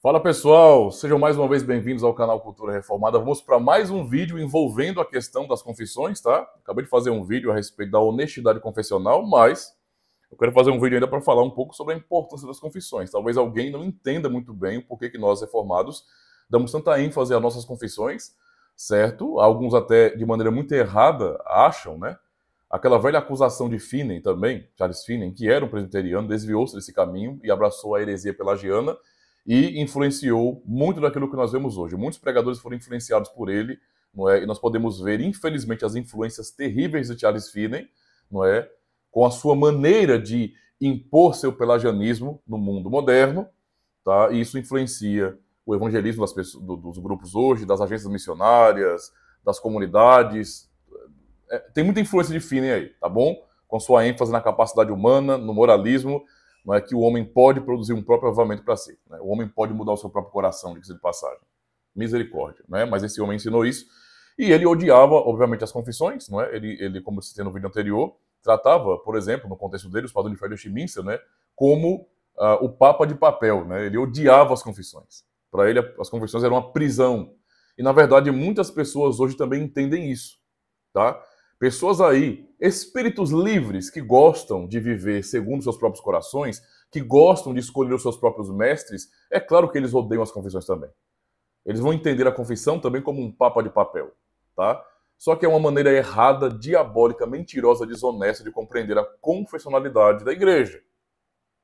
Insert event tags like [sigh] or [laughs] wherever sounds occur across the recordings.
Fala pessoal, sejam mais uma vez bem-vindos ao canal Cultura Reformada. Vamos para mais um vídeo envolvendo a questão das confissões, tá? Acabei de fazer um vídeo a respeito da honestidade confessional, mas eu quero fazer um vídeo ainda para falar um pouco sobre a importância das confissões. Talvez alguém não entenda muito bem o porquê que nós reformados damos tanta ênfase às nossas confissões, certo? Alguns até de maneira muito errada acham, né? Aquela velha acusação de Finney também, Charles Finney, que era um presbiteriano, desviou-se desse caminho e abraçou a heresia pelagiana e influenciou muito daquilo que nós vemos hoje. Muitos pregadores foram influenciados por ele, não é? E nós podemos ver, infelizmente, as influências terríveis de Charles Finney, não é? Com a sua maneira de impor seu pelagianismo no mundo moderno, tá? E isso influencia o evangelismo pessoas, do, dos grupos hoje, das agências missionárias, das comunidades. É, tem muita influência de Finney aí, tá bom? Com sua ênfase na capacidade humana, no moralismo não é que o homem pode produzir um próprio avivamento para si. Né? O homem pode mudar o seu próprio coração, diga-se de passagem. Misericórdia, né? Mas esse homem ensinou isso. E ele odiava, obviamente, as confissões, não é? Ele, ele como você tem no vídeo anterior, tratava, por exemplo, no contexto dele, os padrões de Félio Chiminsa, né? Como uh, o Papa de papel, né? Ele odiava as confissões. Para ele, as confissões eram uma prisão. E, na verdade, muitas pessoas hoje também entendem isso, tá? Pessoas aí, espíritos livres que gostam de viver segundo seus próprios corações, que gostam de escolher os seus próprios mestres, é claro que eles odeiam as confissões também. Eles vão entender a confissão também como um papa de papel, tá? Só que é uma maneira errada, diabólica, mentirosa, desonesta de compreender a confessionalidade da igreja,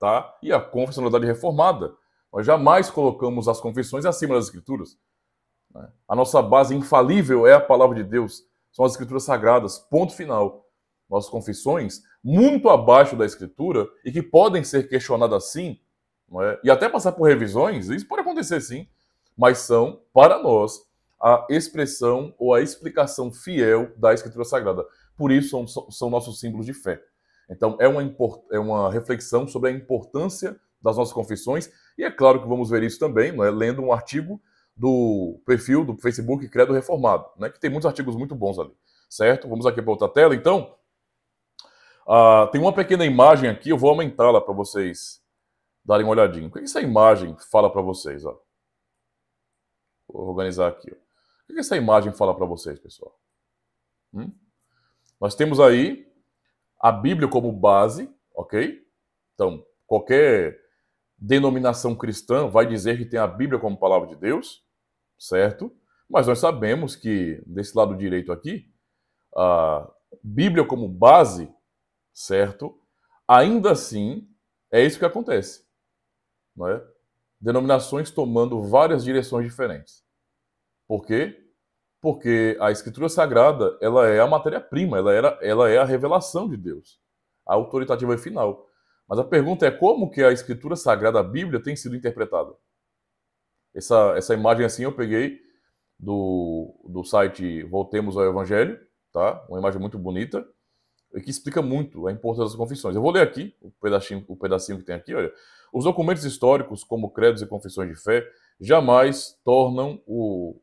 tá? E a confessionalidade reformada. Nós jamais colocamos as confissões acima das escrituras. Né? A nossa base infalível é a palavra de Deus são as escrituras sagradas, ponto final. Nossas confissões, muito abaixo da escritura e que podem ser questionadas sim, é? e até passar por revisões, isso pode acontecer sim, mas são, para nós, a expressão ou a explicação fiel da escritura sagrada. Por isso são, são nossos símbolos de fé. Então, é uma, é uma reflexão sobre a importância das nossas confissões, e é claro que vamos ver isso também, é? lendo um artigo do perfil do Facebook Credo Reformado, né, que tem muitos artigos muito bons ali, certo? Vamos aqui para outra tela, então. Ah, tem uma pequena imagem aqui, eu vou aumentá-la para vocês darem uma olhadinha. O que é essa imagem fala para vocês? Ó? Vou organizar aqui. Ó. O que é essa imagem fala para vocês, pessoal? Hum? Nós temos aí a Bíblia como base, ok? Então, qualquer denominação cristã vai dizer que tem a Bíblia como palavra de Deus certo? Mas nós sabemos que, desse lado direito aqui, a Bíblia como base, certo? Ainda assim, é isso que acontece. Não é? Denominações tomando várias direções diferentes. Por quê? Porque a Escritura Sagrada ela é a matéria-prima, ela, era, ela é a revelação de Deus, a autoritativa e final. Mas a pergunta é como que a Escritura Sagrada, a Bíblia, tem sido interpretada? Essa, essa imagem assim eu peguei do, do site Voltemos ao Evangelho, tá? Uma imagem muito bonita e que explica muito a importância das confissões. Eu vou ler aqui o pedacinho, o pedacinho que tem aqui, olha. Os documentos históricos, como credos e confissões de fé, jamais tornam o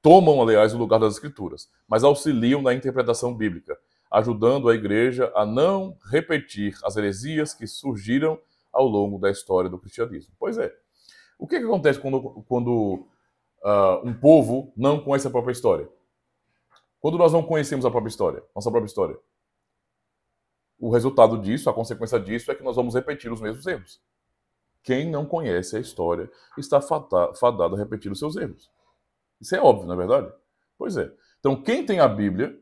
tomam, aliás, o lugar das escrituras, mas auxiliam na interpretação bíblica, ajudando a igreja a não repetir as heresias que surgiram ao longo da história do cristianismo. Pois é, o que, é que acontece quando, quando uh, um povo não conhece a própria história? Quando nós não conhecemos a própria história, nossa própria história, o resultado disso, a consequência disso, é que nós vamos repetir os mesmos erros. Quem não conhece a história está fadado a repetir os seus erros. Isso é óbvio, não é verdade? Pois é. Então, quem tem a Bíblia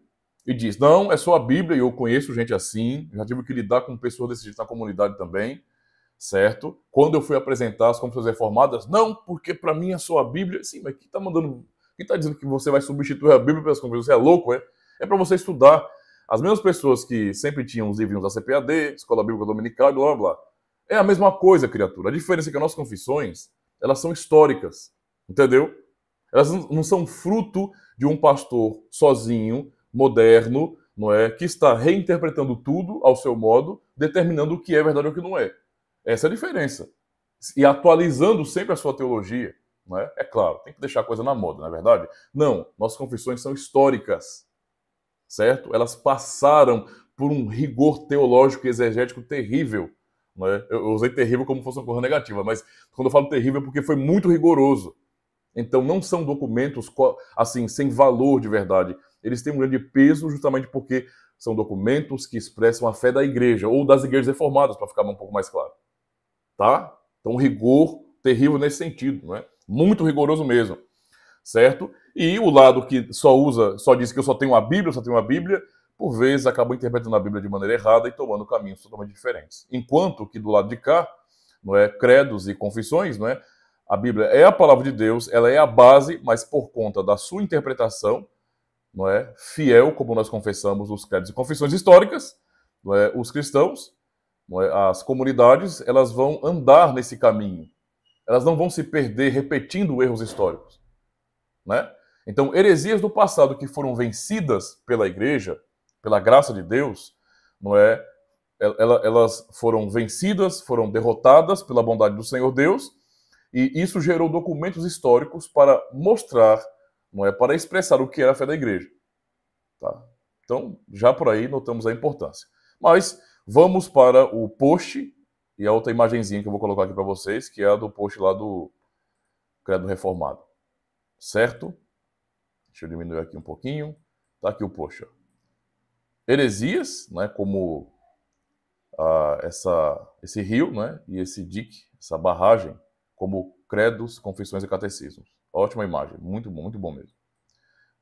e diz, não, é só a Bíblia e eu conheço gente assim, já tive que lidar com pessoas desse jeito na comunidade também, certo? Quando eu fui apresentar as confissões reformadas, não, porque para mim é só a Bíblia. Sim, mas quem está mandando, quem está dizendo que você vai substituir a Bíblia pelas confissões? Você é louco, é? É para você estudar. As mesmas pessoas que sempre tinham os livrinhos da CPAD, Escola Bíblica Dominical, blá, blá, blá. É a mesma coisa, criatura. A diferença é que as nossas confissões, elas são históricas, entendeu? Elas não são fruto de um pastor sozinho, moderno, não é, que está reinterpretando tudo ao seu modo, determinando o que é verdade ou o que não é. Essa é a diferença. E atualizando sempre a sua teologia, é? é claro, tem que deixar a coisa na moda, não é verdade? Não, nossas confissões são históricas, certo? Elas passaram por um rigor teológico e exegético terrível. É? Eu usei terrível como fosse uma coisa negativa, mas quando eu falo terrível é porque foi muito rigoroso. Então, não são documentos assim sem valor de verdade. Eles têm um grande peso justamente porque são documentos que expressam a fé da igreja ou das igrejas reformadas, para ficar um pouco mais claro tá? Então, rigor terrível nesse sentido, não é? Muito rigoroso mesmo, certo? E o lado que só usa, só diz que eu só tenho a Bíblia, só tenho a Bíblia, por vezes acabou interpretando a Bíblia de maneira errada e tomando caminhos totalmente diferentes. Enquanto que do lado de cá, não é, credos e confissões, não é? A Bíblia é a palavra de Deus, ela é a base, mas por conta da sua interpretação, não é, fiel como nós confessamos os credos e confissões históricas, não é, os cristãos é, as comunidades elas vão andar nesse caminho. Elas não vão se perder repetindo erros históricos, né? Então, heresias do passado que foram vencidas pela igreja, pela graça de Deus, não é? é elas foram vencidas, foram derrotadas pela bondade do Senhor Deus, e isso gerou documentos históricos para mostrar, não é? Para expressar o que era a fé da igreja. Tá? Então, já por aí notamos a importância. Mas Vamos para o post e a outra imagenzinha que eu vou colocar aqui para vocês, que é a do post lá do Credo Reformado. Certo? Deixa eu diminuir aqui um pouquinho. Está aqui o post. Ó. Heresias, né, como ah, essa, esse rio né, e esse dique, essa barragem, como credos, confissões e catecismos. Ótima imagem, muito bom, muito bom mesmo.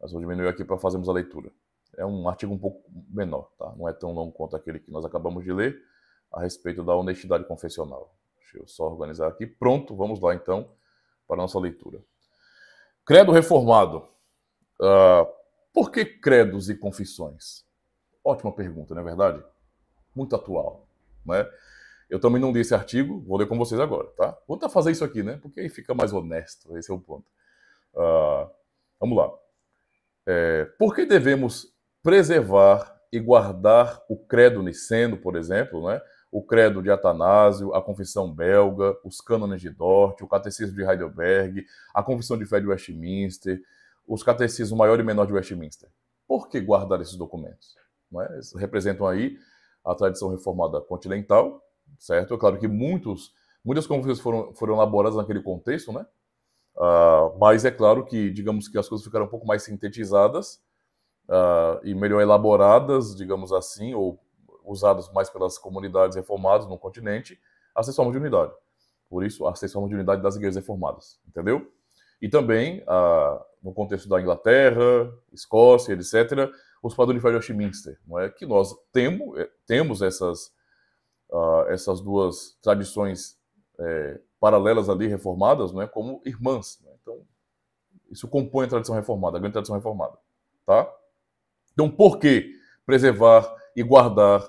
Mas vou diminuir aqui para fazermos a leitura. É um artigo um pouco menor, tá? Não é tão longo quanto aquele que nós acabamos de ler a respeito da honestidade confessional. Deixa eu só organizar aqui. Pronto, vamos lá então para a nossa leitura. Credo reformado. Uh, por que credos e confissões? Ótima pergunta, não é verdade? Muito atual, né? Eu também não li esse artigo, vou ler com vocês agora, tá? Vou tentar fazer isso aqui, né? Porque aí fica mais honesto, esse é o ponto. Uh, vamos lá. É, por que devemos preservar e guardar o credo niceno, por exemplo, né? o credo de Atanásio, a confissão belga, os cânones de Dort, o catecismo de Heidelberg, a confissão de fé de Westminster, os catecismos maior e menor de Westminster. Por que guardar esses documentos? É? representam aí a tradição reformada continental, certo? É claro que muitos, muitas confissões foram, foram elaboradas naquele contexto, né? Uh, mas é claro que, digamos que as coisas ficaram um pouco mais sintetizadas uh, e melhor elaboradas, digamos assim, ou usadas mais pelas comunidades reformadas no continente, a seis de unidade. Por isso, a seis de unidade das igrejas reformadas, entendeu? E também, uh, no contexto da Inglaterra, Escócia, etc., os padrões de Westminster, não é? Que nós temos, eh, temos essas, uh, essas duas tradições é, paralelas ali, reformadas, não é? Como irmãs, né? Então, isso compõe a tradição reformada, a grande tradição reformada, tá? Então, por que preservar e guardar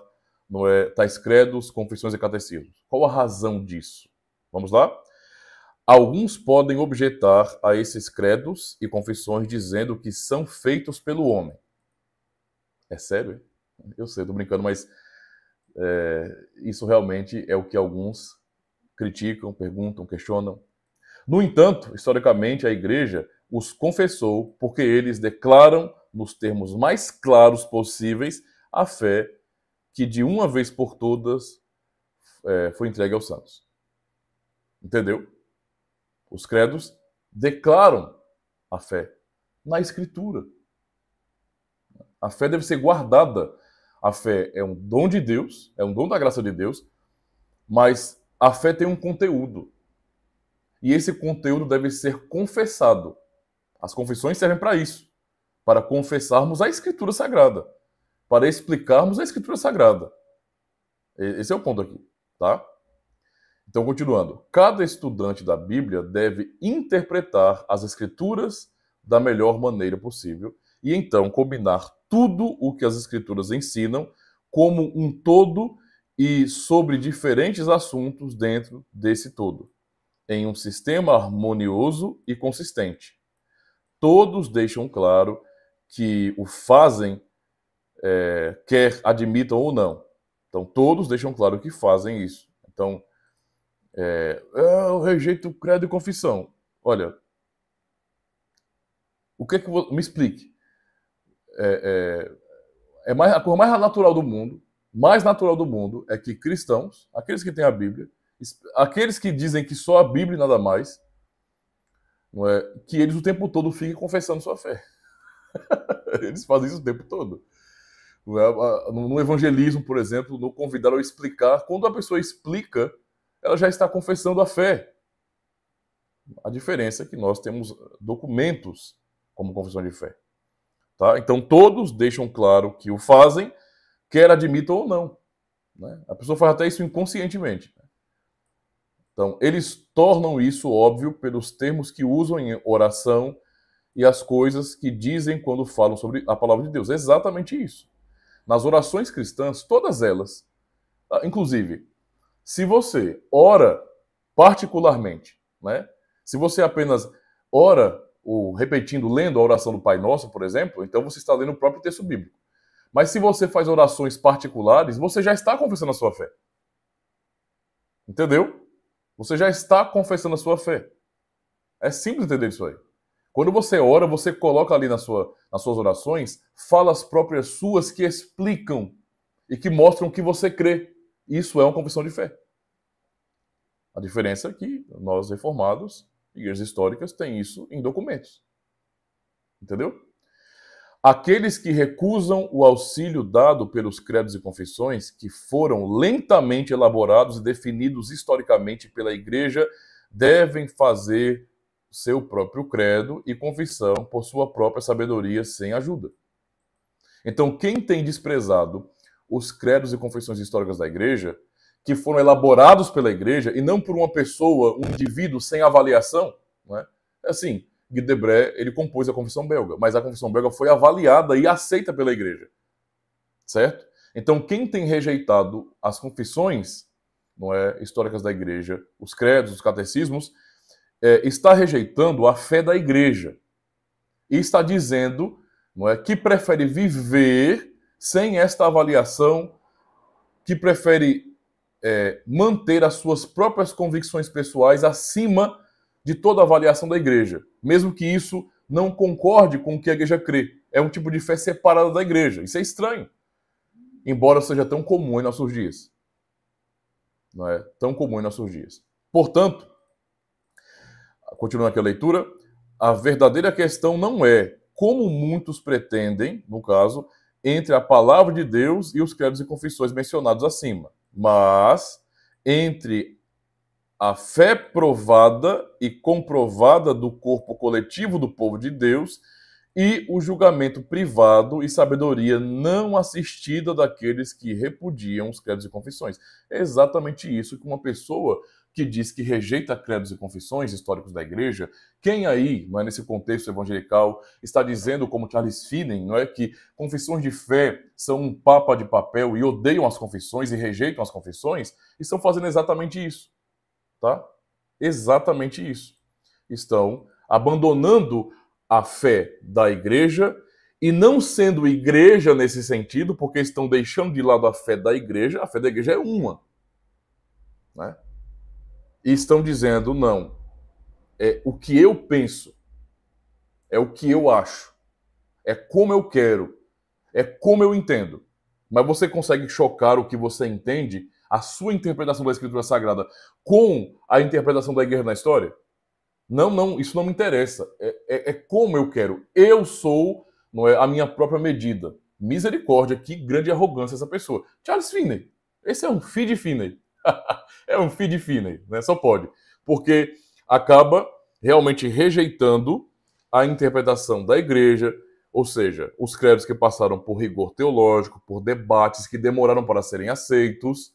não é, tais credos, confissões e catecismos? Qual a razão disso? Vamos lá? Alguns podem objetar a esses credos e confissões dizendo que são feitos pelo homem. É sério? Eu sei, estou brincando, mas é, isso realmente é o que alguns criticam, perguntam, questionam. No entanto, historicamente, a igreja os confessou porque eles declaram nos termos mais claros possíveis, a fé que de uma vez por todas é, foi entregue aos santos. Entendeu? Os credos declaram a fé na Escritura. A fé deve ser guardada. A fé é um dom de Deus, é um dom da graça de Deus, mas a fé tem um conteúdo. E esse conteúdo deve ser confessado. As confissões servem para isso para confessarmos a Escritura Sagrada, para explicarmos a Escritura Sagrada. Esse é o ponto aqui, tá? Então, continuando. Cada estudante da Bíblia deve interpretar as Escrituras da melhor maneira possível e então combinar tudo o que as Escrituras ensinam como um todo e sobre diferentes assuntos dentro desse todo, em um sistema harmonioso e consistente. Todos deixam claro que o fazem, é, quer admitam ou não. Então, todos deixam claro que fazem isso. Então, é, eu rejeito credo e confissão. Olha, o que é que. Me explique. É, é, é mais, a coisa mais natural do mundo, mais natural do mundo, é que cristãos, aqueles que têm a Bíblia, aqueles que dizem que só a Bíblia e nada mais, não é, que eles o tempo todo fiquem confessando sua fé. [laughs] Eles fazem isso o tempo todo. Né? No evangelismo, por exemplo, no convidar ao explicar, quando a pessoa explica, ela já está confessando a fé. A diferença é que nós temos documentos como confissão de fé. Tá? Então, todos deixam claro que o fazem, quer admitam ou não. Né? A pessoa faz até isso inconscientemente. Então, eles tornam isso óbvio pelos termos que usam em oração, e as coisas que dizem quando falam sobre a palavra de Deus. É exatamente isso. Nas orações cristãs, todas elas, ah, inclusive, se você ora particularmente, né? Se você apenas ora ou repetindo, lendo a oração do Pai Nosso, por exemplo, então você está lendo o próprio texto bíblico. Mas se você faz orações particulares, você já está confessando a sua fé. Entendeu? Você já está confessando a sua fé. É simples entender isso aí. Quando você ora, você coloca ali na sua, nas suas orações falas próprias suas que explicam e que mostram que você crê. Isso é uma confissão de fé. A diferença é que nós reformados, igrejas históricas, têm isso em documentos. Entendeu? Aqueles que recusam o auxílio dado pelos credos e confissões, que foram lentamente elaborados e definidos historicamente pela igreja, devem fazer seu próprio credo e confissão por sua própria sabedoria sem ajuda. Então, quem tem desprezado os credos e confissões históricas da igreja, que foram elaborados pela igreja e não por uma pessoa, um indivíduo sem avaliação, né? assim, Guy Debray, ele compôs a confissão belga, mas a confissão belga foi avaliada e aceita pela igreja. Certo? Então, quem tem rejeitado as confissões não é, históricas da igreja, os credos, os catecismos, é, está rejeitando a fé da igreja e está dizendo não é, que prefere viver sem esta avaliação, que prefere é, manter as suas próprias convicções pessoais acima de toda avaliação da igreja, mesmo que isso não concorde com o que a igreja crê. É um tipo de fé separada da igreja. Isso é estranho, embora seja tão comum em nossos dias. Não é tão comum em nossos dias. Portanto, continuando aqui a leitura, a verdadeira questão não é, como muitos pretendem, no caso, entre a palavra de Deus e os credos e confissões mencionados acima, mas entre a fé provada e comprovada do corpo coletivo do povo de Deus e o julgamento privado e sabedoria não assistida daqueles que repudiam os credos e confissões. É exatamente isso que uma pessoa que diz que rejeita credos e confissões históricos da igreja, quem aí, não é, nesse contexto evangelical, está dizendo, como Charles Finney, não é, que confissões de fé são um papa de papel e odeiam as confissões e rejeitam as confissões, estão fazendo exatamente isso, tá? Exatamente isso. Estão abandonando a fé da igreja e não sendo igreja nesse sentido, porque estão deixando de lado a fé da igreja, a fé da igreja é uma, né? e estão dizendo não. É o que eu penso, é o que eu acho, é como eu quero, é como eu entendo. Mas você consegue chocar o que você entende, a sua interpretação da Escritura Sagrada, com a interpretação da igreja na história? Não, não, isso não me interessa. É, é, é como eu quero. Eu sou não é, a minha própria medida. Misericórdia, que grande arrogância essa pessoa. Charles Finney. Esse é um feed Finney. [laughs] é um feed fine, né? Só pode. Porque acaba realmente rejeitando a interpretação da igreja, ou seja, os credos que passaram por rigor teológico, por debates que demoraram para serem aceitos.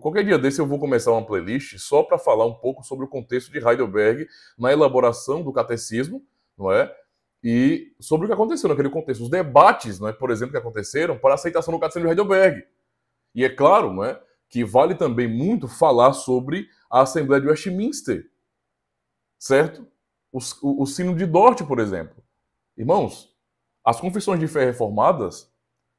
Qualquer dia desse eu vou começar uma playlist só para falar um pouco sobre o contexto de Heidelberg na elaboração do catecismo, não é? E sobre o que aconteceu naquele contexto, os debates, não é? por exemplo, que aconteceram para a aceitação do catecismo de Heidelberg. E é claro, não é? que vale também muito falar sobre a Assembleia de Westminster, certo? O, o, o sino de Dort, por exemplo. Irmãos, as confissões de fé reformadas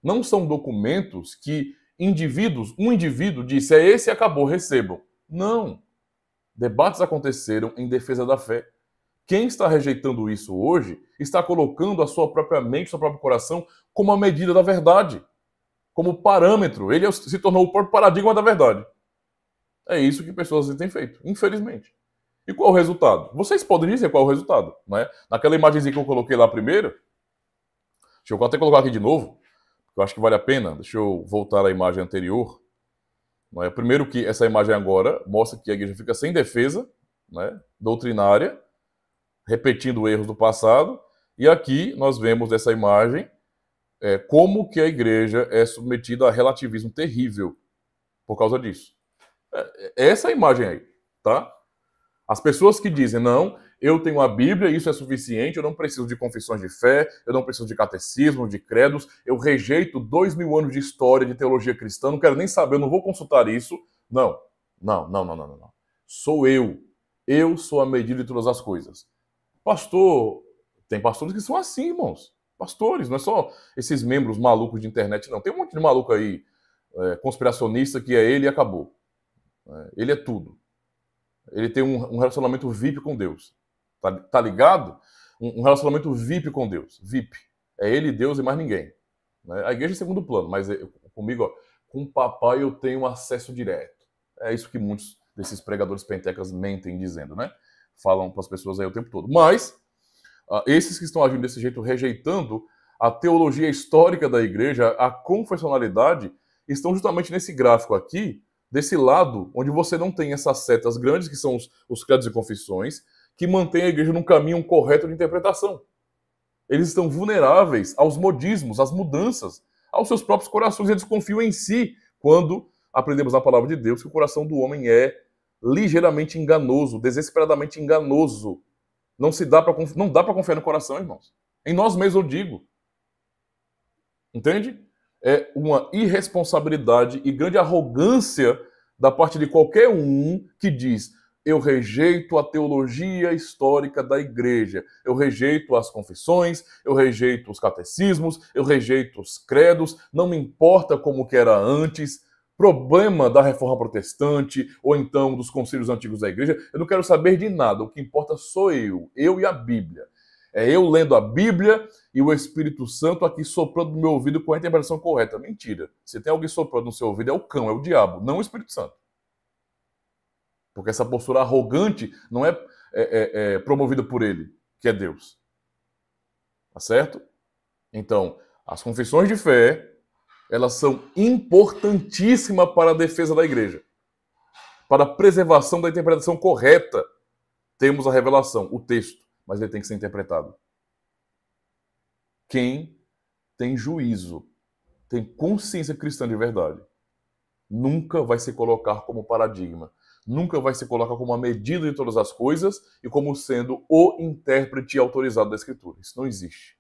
não são documentos que indivíduos, um indivíduo disse, é esse, acabou, recebam. Não. Debates aconteceram em defesa da fé. Quem está rejeitando isso hoje está colocando a sua própria mente, seu próprio coração, como a medida da verdade como parâmetro. Ele é se tornou o próprio paradigma da verdade. É isso que pessoas têm feito, infelizmente. E qual é o resultado? Vocês podem dizer qual é o resultado, né? Naquela imagenzinha que eu coloquei lá primeiro, deixa eu até colocar aqui de novo, eu acho que vale a pena. Deixa eu voltar à imagem anterior. Né? Primeiro que essa imagem agora mostra que a igreja fica sem defesa, né? doutrinária, repetindo erros do passado. E aqui nós vemos essa imagem é, como que a igreja é submetida a relativismo terrível por causa disso. É, é essa é a imagem aí, tá? As pessoas que dizem, não, eu tenho a Bíblia, isso é suficiente, eu não preciso de confissões de fé, eu não preciso de catecismo, de credos, eu rejeito dois mil anos de história, de teologia cristã, não quero nem saber, eu não vou consultar isso. Não, não, não, não, não, não. Sou eu. Eu sou a medida de todas as coisas. Pastor, tem pastores que são assim, irmãos pastores, não é só esses membros malucos de internet, não. Tem um monte de maluco aí, é, conspiracionista, que é ele e acabou. É, ele é tudo. Ele tem um, um relacionamento VIP com Deus. Tá, tá ligado? Um, um, relacionamento VIP com Deus. VIP. É ele, Deus e mais ninguém. Né? A igreja é segundo plano, mas eu, é, comigo, ó, com o papai eu tenho acesso direto. É isso que muitos desses pregadores pentecas mentem dizendo, né? Falam para as pessoas aí o tempo todo. Mas ah, esses que estão agindo desse jeito, rejeitando a teologia histórica da igreja, a confessionalidade, estão justamente nesse gráfico aqui, desse lado, onde você não tem essas setas grandes, que são os, os credos e confissões, que mantém a igreja num caminho correto de interpretação. Eles estão vulneráveis aos modismos, às mudanças, aos seus próprios corações. Eles confiam em si quando aprendemos na palavra de Deus que o coração do homem é ligeiramente enganoso, desesperadamente enganoso. Não se dá para não dá para confiar no coração, irmãos. Em nós mesmos eu digo. Entende? É uma irresponsabilidade e grande arrogância da parte de qualquer um que diz: eu rejeito a teologia histórica da igreja, eu rejeito as confissões, eu rejeito os catecismos, eu rejeito os credos, não me importa como que era antes problema da reforma protestante ou então dos conselhos antigos da igreja. Eu não quero saber de nada. O que importa sou eu, eu e a Bíblia. É eu lendo a Bíblia e o Espírito Santo aqui soprando no meu ouvido com a interpretação correta. Mentira. Se tem alguém soprando no seu ouvido, é o cão, é o diabo, não o Espírito Santo. Porque essa postura arrogante não é, é, é, é promovida por ele, que é Deus. Tá certo? Então, as confissões de fé elas são importantíssimas para a defesa da igreja. Para a preservação da interpretação correta, temos a revelação, o texto, mas ele tem que ser interpretado. Quem tem juízo, tem consciência cristã de verdade, nunca vai se colocar como paradigma, nunca vai se colocar como a medida de todas as coisas e como sendo o intérprete autorizado da Escritura. Isso não existe.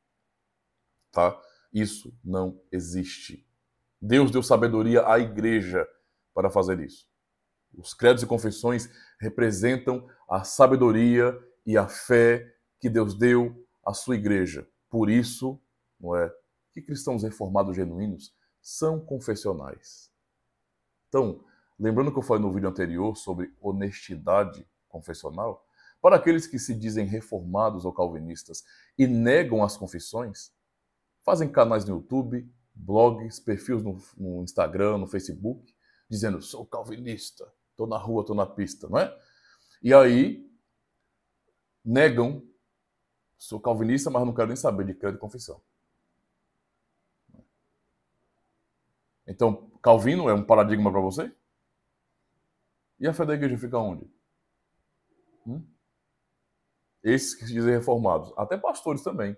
Tá? Isso não existe. Deus deu sabedoria à igreja para fazer isso. Os credos e confissões representam a sabedoria e a fé que Deus deu à sua igreja. Por isso, não é, que cristãos reformados genuínos são confessionais. Então, lembrando que eu falei no vídeo anterior sobre honestidade confessional, para aqueles que se dizem reformados ou calvinistas e negam as confissões, fazem canais no YouTube, blogs, perfis no, no Instagram, no Facebook, dizendo: sou calvinista, estou na rua, estou na pista, não é? E aí negam: sou calvinista, mas não quero nem saber de credo e confissão. Então, Calvino é um paradigma para você? E a fé da igreja fica onde? Hum? Esses que se dizem reformados, até pastores também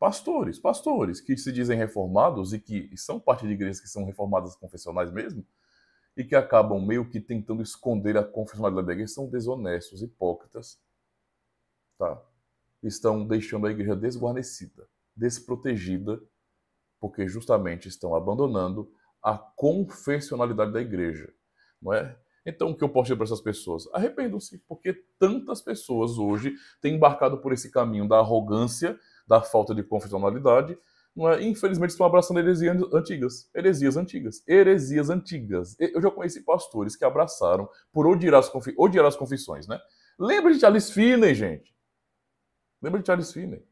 pastores, pastores que se dizem reformados e que são parte de igrejas que são reformadas confessionais mesmo, e que acabam meio que tentando esconder a confessionalidade da igreja, são desonestos, hipócritas, tá? estão deixando a igreja desguarnecida, desprotegida, porque justamente estão abandonando a confessionalidade da igreja, não é? Então, o que eu posso dizer para essas pessoas? Arrependam-se, porque tantas pessoas hoje têm embarcado por esse caminho da arrogância, da falta de confessionalidade, é? infelizmente estão abraçando heresias antigas. Heresias antigas. Heresias antigas. Eu já conheci pastores que abraçaram por odiar as, confi odiar as confissões, né? Lembra de Charles Finney, gente? Lembra de Charles Finney?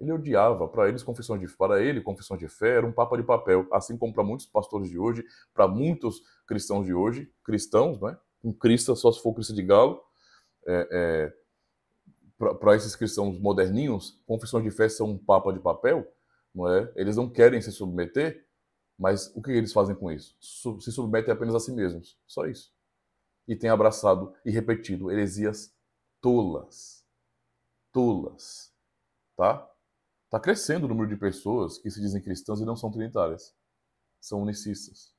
Ele odiava, para eles confissões de para ele confissões de fé era um papa de papel, assim como para muitos pastores de hoje, para muitos cristãos de hoje, cristãos, né? Um crista só se for crista de galo, é, é para esses cristãos moderninhos, confissões de fé são um papa de papel, não é? Eles não querem se submeter, mas o que eles fazem com isso? Se submetem apenas a si mesmos, só isso. E têm abraçado e repetido heresias tolas. Tolas. Tá? Tá crescendo o número de pessoas que se dizem cristãs e não são trinitárias. São unicistas,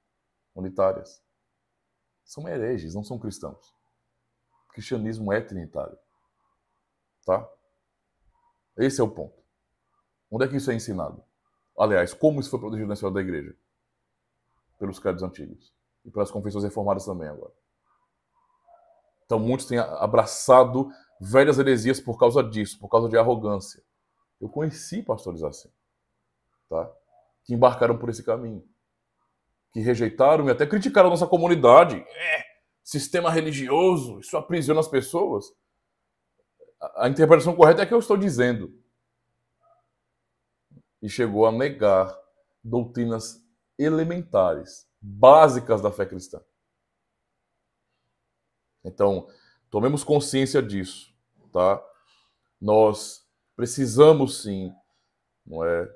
unitárias. São hereges, não são cristãos. O cristianismo é trinitário. Tá? Esse é o ponto. Onde é que isso é ensinado? Aliás, como isso foi protegido na história da igreja? Pelos credos antigos. E pelas confissões reformadas também agora. Então, muitos têm abraçado velhas heresias por causa disso, por causa de arrogância. Eu conheci pastores assim, tá? que embarcaram por esse caminho, que rejeitaram e até criticaram nossa comunidade. É, sistema religioso, isso aprisiona as pessoas a interpretação correta é que eu estou dizendo. E chegou a negar doutrinas elementares, básicas da fé cristã. Então, tomemos consciência disso, tá? Nós precisamos sim, não é,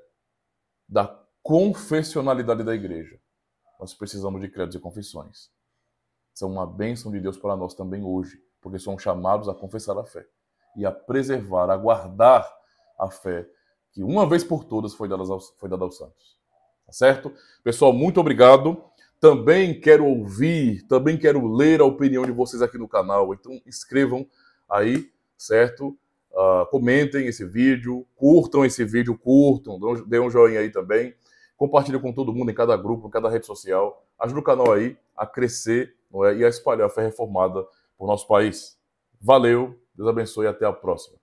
da confessionalidade da igreja. Nós precisamos de credos e confissões. São uma bênção de Deus para nós também hoje, porque somos chamados a confessar a fé e a preservar, a guardar a fé que uma vez por todas foi dada aos, foi dada aos santos. Tá certo? Pessoal, muito obrigado. Também quero ouvir, também quero ler a opinião de vocês aqui no canal. Então, escrevam aí, certo? Uh, comentem esse vídeo, curtam esse vídeo, curtam, dê um joinha aí também. Compartilhe com todo mundo em cada grupo, em cada rede social. Ajuda o canal aí a crescer é? e a espalhar a fé reformada por nosso país. Valeu! Deus abençoe e até a próxima.